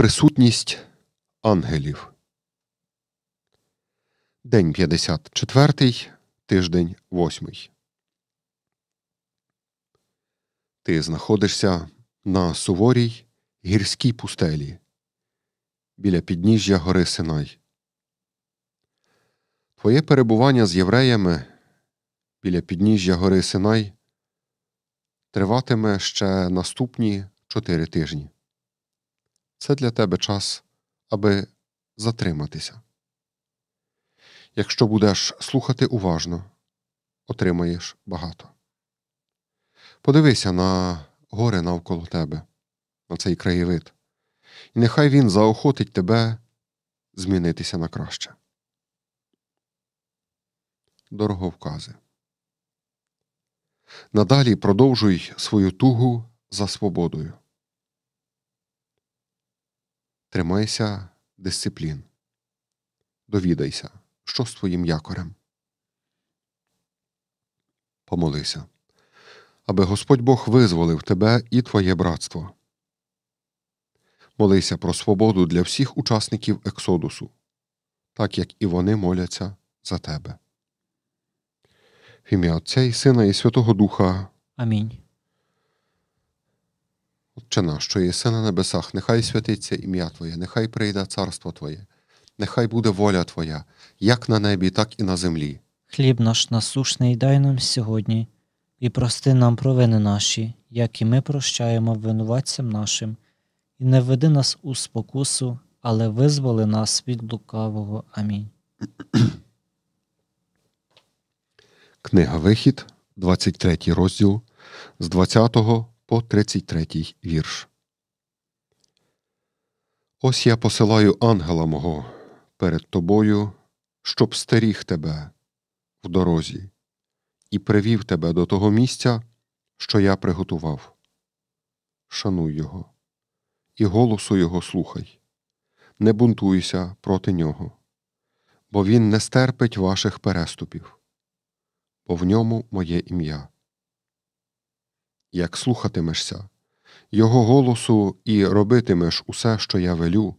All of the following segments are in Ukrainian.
Присутність ангелів. День 54, тиждень 8. Ти знаходишся на суворій гірській пустелі біля підніжжя гори Синай. Твоє перебування з євреями біля підніжжя гори Синай триватиме ще наступні чотири тижні це для тебе час, аби затриматися. Якщо будеш слухати уважно, отримаєш багато. Подивися на гори навколо тебе, на цей краєвид, і нехай він заохотить тебе змінитися на краще. Дороговкази. Надалі продовжуй свою тугу за свободою. Тримайся дисциплін. Довідайся, що з твоїм якорем. Помолися, аби Господь Бог визволив тебе і твоє братство. Молися про свободу для всіх учасників Ексодусу, так як і вони моляться за тебе. В ім'я Отця і Сина, і Святого Духа. Амінь. Отче що єси на небесах, нехай святиться ім'я Твоє, нехай прийде царство Твоє, нехай буде воля Твоя, як на небі, так і на землі. Хліб наш насушний дай нам сьогодні, і прости нам провини наші, як і ми прощаємо винуватцям нашим, і не веди нас у спокусу, але визволи нас від лукавого. Амінь. Книга Вихід, 23 розділ з 20 по 33 вірш. Ось я посилаю ангела мого перед тобою, щоб стеріг тебе в дорозі і привів тебе до того місця, що я приготував. Шануй його, і голосу його слухай. Не бунтуйся проти нього, бо він не стерпить ваших переступів, бо в ньому моє ім'я як слухатимешся, Його голосу і робитимеш усе, що я велю.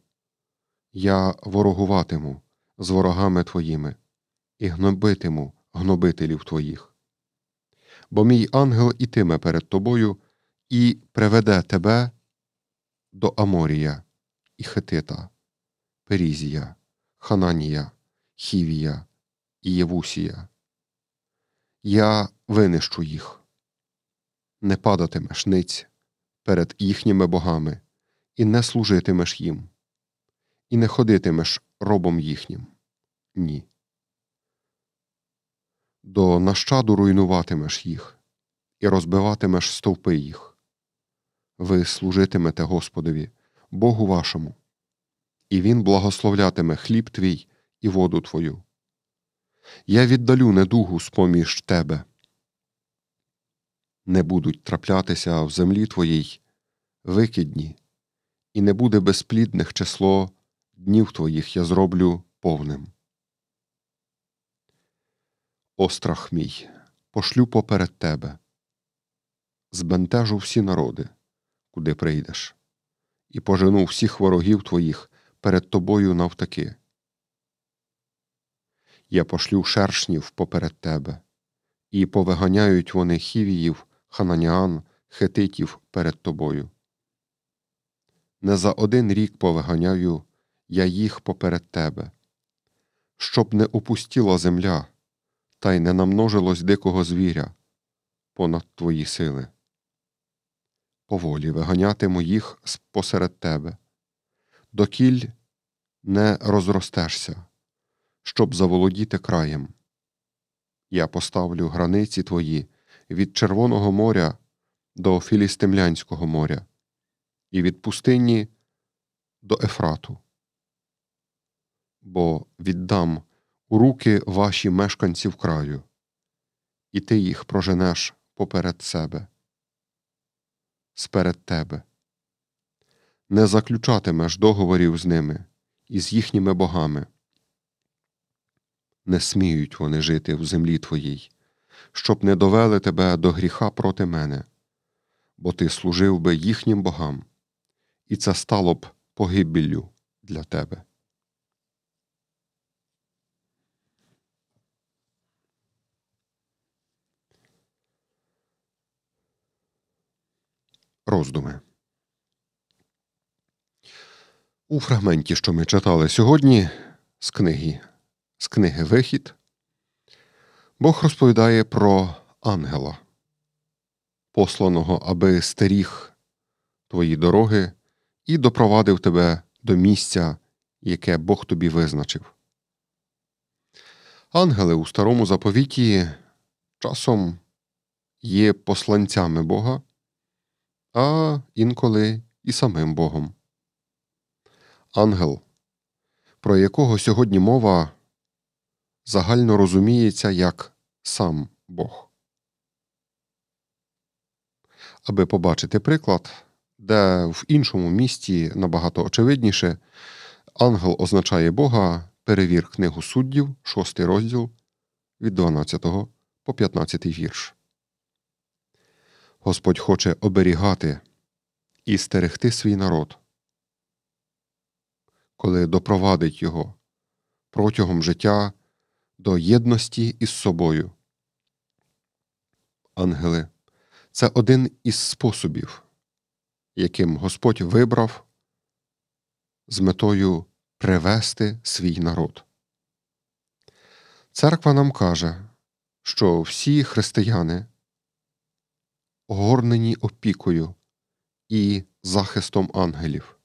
Я ворогуватиму з ворогами твоїми і гнобитиму гнобителів твоїх. Бо мій ангел ітиме перед тобою і приведе тебе до Аморія і Хетита, Перізія, Хананія, Хівія і Євусія. Я винищу їх не падатимеш ниць перед їхніми богами, і не служитимеш їм, і не ходитимеш робом їхнім. Ні. До нащаду руйнуватимеш їх і розбиватимеш стовпи їх. Ви служитимете Господові, Богу вашому, і Він благословлятиме хліб твій і воду твою. Я віддалю недугу з поміж тебе не будуть траплятися в землі твоїй викидні, і не буде безплідних число днів твоїх я зроблю повним. Острах мій, пошлю поперед тебе, збентежу всі народи, куди прийдеш, і пожену всіх ворогів твоїх перед тобою навтаки. Я пошлю шершнів поперед тебе, і повиганяють вони хівіїв хананіан, хетитів перед тобою. Не за один рік повиганяю я їх поперед тебе, щоб не опустіла земля, та й не намножилось дикого звіря понад твої сили. Поволі виганятиму їх посеред тебе, докіль не розростешся, щоб заволодіти краєм. Я поставлю границі твої від Червоного моря до Філістимлянського моря і від пустині до Ефрату. Бо віддам у руки ваші мешканців краю, і ти їх проженеш поперед себе, сперед тебе. Не заключатимеш договорів з ними і з їхніми богами. Не сміють вони жити в землі твоїй щоб не довели тебе до гріха проти мене, бо ти служив би їхнім богам, і це стало б погибіллю для тебе. Роздуми. У фрагменті, що ми читали сьогодні, з книги з книги Вихід, Бог розповідає про ангела, посланого, аби стеріг твої дороги і допровадив тебе до місця, яке Бог тобі визначив. Ангели у старому заповіті часом є посланцями Бога, а інколи і самим Богом. Ангел, про якого сьогодні мова загально розуміється як сам Бог. Аби побачити приклад, де в іншому місті набагато очевидніше, ангел означає Бога, перевір книгу суддів, 6 розділ від 12 по 15 вірш. Господь хоче оберігати і стерегти свій народ, коли допровадить його протягом життя до єдності із собою. Ангели це один із способів, яким Господь вибрав з метою привести свій народ. Церква нам каже, що всі християни огорнені опікою і захистом ангелів.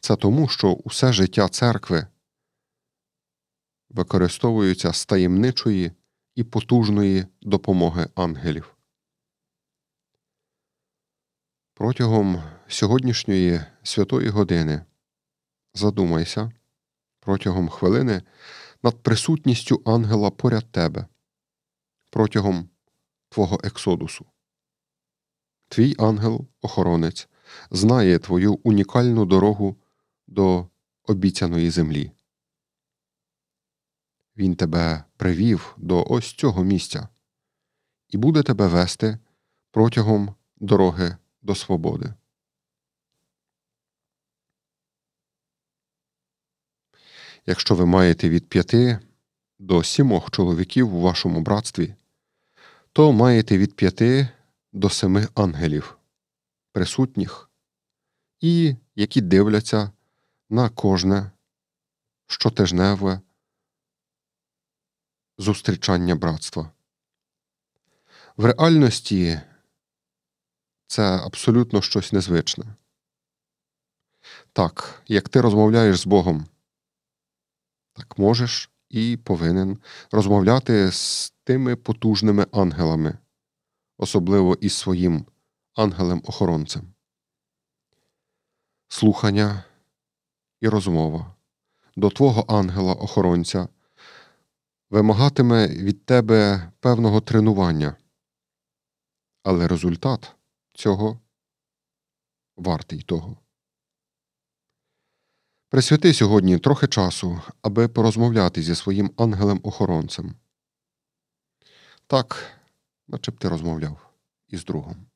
Це тому, що усе життя церкви використовуються з таємничої і потужної допомоги ангелів. Протягом сьогоднішньої святої години задумайся протягом хвилини над присутністю ангела поряд тебе, протягом твого ексодусу. Твій ангел-охоронець знає твою унікальну дорогу до обіцяної землі. Він тебе привів до ось цього місця і буде тебе вести протягом дороги до свободи. Якщо ви маєте від п'яти до сімох чоловіків у вашому братстві, то маєте від п'яти до семи ангелів, присутніх, і які дивляться на кожне щотижневе зустрічання братства. В реальності це абсолютно щось незвичне. Так, як ти розмовляєш з Богом, так можеш і повинен розмовляти з тими потужними ангелами, особливо із своїм ангелем-охоронцем. Слухання і розмова до твого ангела-охоронця вимагатиме від тебе певного тренування, але результат цього вартий того. Присвяти сьогодні трохи часу, аби порозмовляти зі своїм ангелем-охоронцем. Так, начеб ти розмовляв із другом.